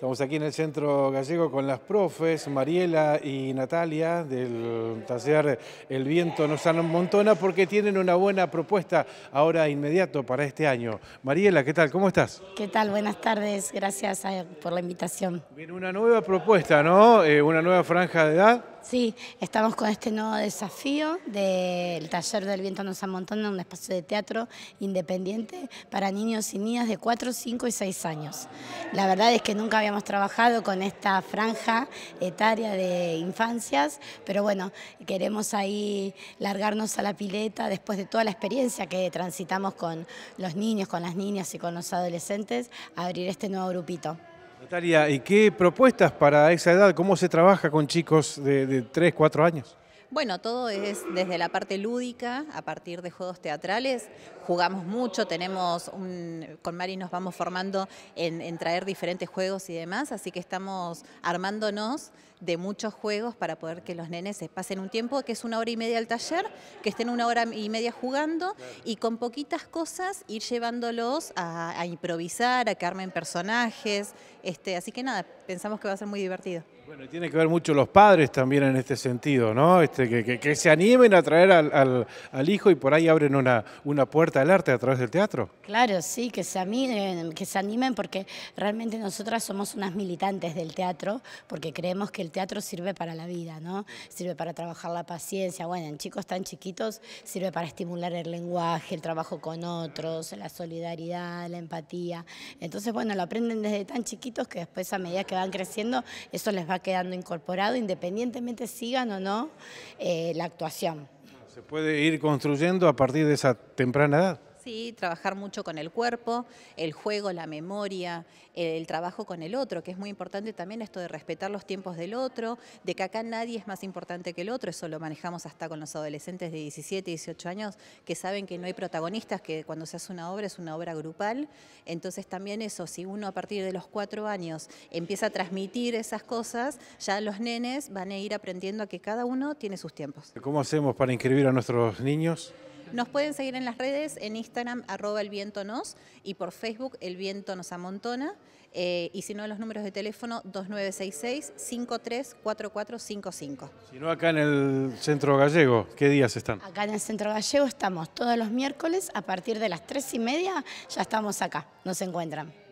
Estamos aquí en el Centro Gallego con las profes Mariela y Natalia del taller El Viento nos amontona porque tienen una buena propuesta ahora inmediato para este año. Mariela, ¿qué tal? ¿Cómo estás? ¿Qué tal? Buenas tardes. Gracias eh, por la invitación. Viene una nueva propuesta, ¿no? Eh, una nueva franja de edad. Sí, estamos con este nuevo desafío del taller del viento nos amontona, un espacio de teatro independiente para niños y niñas de 4, 5 y 6 años. La verdad es que nunca había Hemos trabajado con esta franja etaria de infancias, pero bueno, queremos ahí largarnos a la pileta después de toda la experiencia que transitamos con los niños, con las niñas y con los adolescentes, abrir este nuevo grupito. Natalia, ¿y qué propuestas para esa edad? ¿Cómo se trabaja con chicos de, de 3, 4 años? Bueno, todo es desde la parte lúdica, a partir de juegos teatrales. Jugamos mucho, tenemos un, con Mari nos vamos formando en, traer diferentes juegos y demás, así que estamos armándonos de muchos juegos para poder que los nenes se pasen un tiempo, que es una hora y media al taller, que estén una hora y media jugando y con poquitas cosas ir llevándolos a, improvisar, a que armen personajes. Este, así que nada, pensamos que va a ser muy divertido. Bueno, tiene que ver mucho los padres también en este sentido, ¿no? Este, que, que, se animen a traer al, al, hijo y por ahí abren una, una puerta al arte a través del teatro. Claro, sí, que se, animen, que se animen porque realmente nosotras somos unas militantes del teatro porque creemos que el teatro sirve para la vida, ¿no? Sirve para trabajar la paciencia, bueno, en chicos tan chiquitos sirve para estimular el lenguaje, el trabajo con otros, la solidaridad, la empatía. Entonces, bueno, lo aprenden desde tan chiquitos que después a medida que van creciendo eso les va a quedando incorporado, independientemente sigan o no eh, la actuación. Se puede ir construyendo a partir de esa temprana edad trabajar mucho con el cuerpo, el juego, la memoria, el trabajo con el otro, que es muy importante también esto de respetar los tiempos del otro, de que acá nadie es más importante que el otro, eso lo manejamos hasta con los adolescentes de 17, 18 años, que saben que no hay protagonistas, que cuando se hace una obra es una obra grupal, entonces también eso, si uno a partir de los cuatro años empieza a transmitir esas cosas, ya los nenes van a ir aprendiendo a que cada uno tiene sus tiempos. ¿Cómo hacemos para inscribir a nuestros niños? Nos pueden seguir en las redes, en Instagram, arroba el viento nos, y por Facebook, el viento nos amontona. Eh, y si no, los números de teléfono 2966-534455. Si no, acá en el Centro Gallego, ¿qué días están? Acá en el Centro Gallego estamos todos los miércoles a partir de las 3 y media, ya estamos acá, nos encuentran.